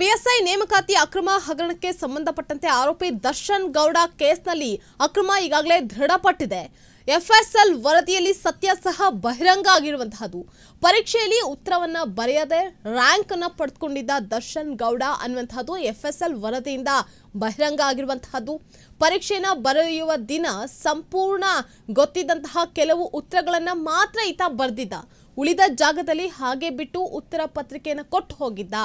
PSI ನೇಮಕಾತಿ ಅಕ್ರಮ ಹಗರಣಕ್ಕೆ ಸಂಬಂಧಪಟ್ಟಂತೆ ಆರೋಪಿ ದರ್ಶನ್ ಗೌಡ ಕೇಸ್ನಲ್ಲಿ ಅಕ್ರಮ ಈಗಾಗಲೇ ದೃಢಪಟ್ಟಿದೆ ಎಫ್ಎಸ್ಎಲ್ ವರದಿಯಲ್ಲಿ ಸತ್ಯ ಸಹ ಬಹಿರಂಗ ಆಗಿರುವಂತಹದ್ದು ಪರೀಕ್ಷೆಯಲ್ಲಿ ಉತ್ತರವನ್ನು ಬರೆಯದೆ ಅನ್ನ ಪಡೆದುಕೊಂಡಿದ್ದ ದರ್ಶನ್ ಗೌಡ ಅನ್ನುವಂತಹದ್ದು ಎಫ್ಎಸ್ಎಲ್ ವರದಿಯಿಂದ ಬಹಿರಂಗ ಆಗಿರುವಂತಹದ್ದು ಪರೀಕ್ಷೆಯನ್ನ ಬರೆಯುವ ದಿನ ಸಂಪೂರ್ಣ ಗೊತ್ತಿದ್ದಂತಹ ಕೆಲವು ಉತ್ತರಗಳನ್ನು ಮಾತ್ರ ಈತ ಬರೆದಿದ್ದ ಉಳಿದ ಜಾಗದಲ್ಲಿ ಹಾಗೆ ಬಿಟ್ಟು ಉತ್ತರ ಪತ್ರಿಕೆಯನ್ನು ಕೊಟ್ಟು ಹೋಗಿದ್ದ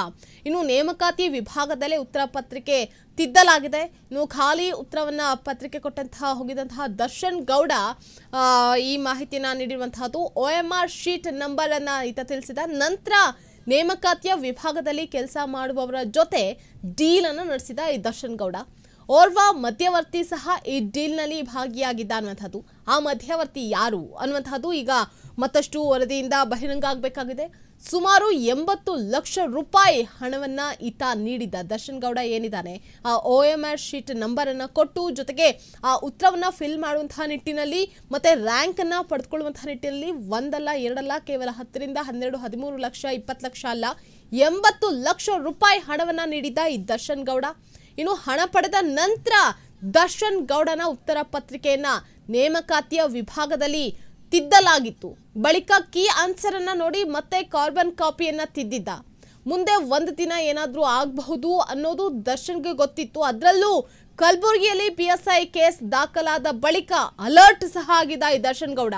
ಇನ್ನು ನೇಮಕಾತಿ ವಿಭಾಗದಲ್ಲೇ ಉತ್ತರ ಪತ್ರಿಕೆ ತಿದ್ದಲಾಗಿದೆ ಇನ್ನು ಖಾಲಿ ಉತ್ತರವನ್ನು ಪತ್ರಿಕೆ ಕೊಟ್ಟಂತಹ ಹೋಗಿದಂತಹ ದರ್ಶನ್ ಗೌಡ ಈ ಮಾಹಿತಿಯನ್ನು ನೀಡಿರುವಂತಹದ್ದು ಒ ಎಂ ಆರ್ ಶೀಟ್ ನಂಬರನ್ನು ಈತ ತಿಳಿಸಿದ ನಂತರ ನೇಮಕಾತಿಯ ವಿಭಾಗದಲ್ಲಿ ಕೆಲಸ ಮಾಡುವವರ ಜೊತೆ ಡೀಲನ್ನು ನಡೆಸಿದ ಈ ದರ್ಶನ್ ಗೌಡ ಓರ್ವ ಮಧ್ಯವರ್ತಿ ಸಹ ಈ ಡೀಲ್ನಲ್ಲಿ ಭಾಗಿಯಾಗಿದ್ದ ಅನ್ನುವಂಥದ್ದು ಆ ಮಧ್ಯವರ್ತಿ ಯಾರು ಅನ್ನುವಂಥದ್ದು ಈಗ ಮತ್ತಷ್ಟು ವರದಿಯಿಂದ ಬಹಿರಂಗ ಆಗಬೇಕಾಗಿದೆ ಸುಮಾರು ಎಂಬತ್ತು ಲಕ್ಷ ರೂಪಾಯಿ ಹಣವನ್ನು ಈತ ನೀಡಿದ್ದ ದರ್ಶನ್ ಗೌಡ ಏನಿದ್ದಾನೆ ಆ ಒ ಎಂ ಆರ್ ಶೀಟ್ ನಂಬರನ್ನು ಕೊಟ್ಟು ಜೊತೆಗೆ ಆ ಉತ್ತರವನ್ನು ಫಿಲ್ ಮಾಡುವಂತಹ ನಿಟ್ಟಿನಲ್ಲಿ ಮತ್ತು ರ್ಯಾಂಕನ್ನು ಪಡೆದುಕೊಳ್ಳುವಂತಹ ನಿಟ್ಟಿನಲ್ಲಿ ಒಂದಲ್ಲ ಎರಡಲ್ಲ ಕೇವಲ ಹತ್ತರಿಂದ ಹನ್ನೆರಡು ಹದಿಮೂರು ಲಕ್ಷ ಇಪ್ಪತ್ತು ಲಕ್ಷ ಅಲ್ಲ ಎಂಬತ್ತು ಲಕ್ಷ ರೂಪಾಯಿ ಹಣವನ್ನು ನೀಡಿದ್ದ ಈ ದರ್ಶನ್ ಗೌಡ ಇನ್ನು ಹಣ ಪಡೆದ ನಂತರ ದರ್ಶನ್ ಗೌಡನ ಉತ್ತರ ಪತ್ರಿಕೆಯನ್ನ ನೇಮಕಾತಿಯ ವಿಭಾಗದಲ್ಲಿ ತಿದ್ದಲಾಗಿತ್ತು ಬಳಿಕ ಕೀ ಆನ್ಸರ್ ಅನ್ನ ನೋಡಿ ಮತ್ತೆ ಕಾರ್ಬನ್ ಕಾಪಿಯನ್ನ ತಿದ್ದಿದ್ದ ಮುಂದೆ ಒಂದು ದಿನ ಏನಾದರೂ ಆಗಬಹುದು ಅನ್ನೋದು ದರ್ಶನ್ಗೆ ಗೊತ್ತಿತ್ತು ಅದರಲ್ಲೂ ಕಲಬುರಗಿಯಲ್ಲಿ ಪಿ ಕೇಸ್ ದಾಖಲಾದ ಬಳಿಕ ಅಲರ್ಟ್ ಸಹ ಆಗಿದ್ದ ಈ ದರ್ಶನ್ ಗೌಡ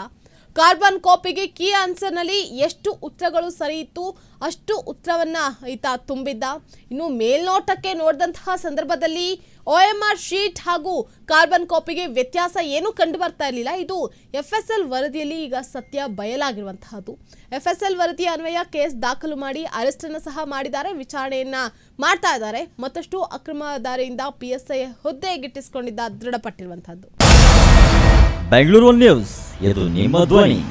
ಕಾರ್ಬನ್ ಕಾಪಿಗೆ ಕೀ ಆನ್ಸರ್ನಲ್ಲಿ ಎಷ್ಟು ಉತ್ತರಗಳು ಸರಿ ಇತ್ತು ಅಷ್ಟು ಉತ್ತರವನ್ನು ಈತ ತುಂಬಿದ್ದ ಇನ್ನು ಮೇಲ್ನೋಟಕ್ಕೆ ನೋಡಿದಂತಹ ಸಂದರ್ಭದಲ್ಲಿ ಓ ಎಮ್ ಆರ್ ಶೀಟ್ ಹಾಗೂ ಕಾರ್ಬನ್ ಕಾಪಿಗೆ ವ್ಯತ್ಯಾಸ ಏನೂ ಕಂಡು ಬರ್ತಾ ಇರಲಿಲ್ಲ ಇದು ಎಫ್ ಎಸ್ ಎಲ್ ವರದಿಯಲ್ಲಿ ಈಗ ಸತ್ಯ ಬಯಲಾಗಿರುವಂತಹದ್ದು ಎಫ್ ಎಸ್ ಎಲ್ ವರದಿ ಅನ್ವಯ ಕೇಸ್ ದಾಖಲು ಮಾಡಿ ಅರೆಸ್ಟನ್ನು ಸಹ ಮಾಡಿದ್ದಾರೆ ವಿಚಾರಣೆಯನ್ನು ಮಾಡ್ತಾ ಇದ್ದಾರೆ ಮತ್ತಷ್ಟು ಅಕ್ರಮ ದಾರಿಯಿಂದ ಪಿ ಎಸ್ ಐ ಹುದ್ದೆಗಿಟ್ಟಿಸಿಕೊಂಡಿದ್ದ ದೃಢಪಟ್ಟಿರುವಂತಹದ್ದು ಬೆಂಗಳೂರು ನ್ಯೂಸ್ ಇದು ನಿಮ್ಮ ಧ್ವನಿ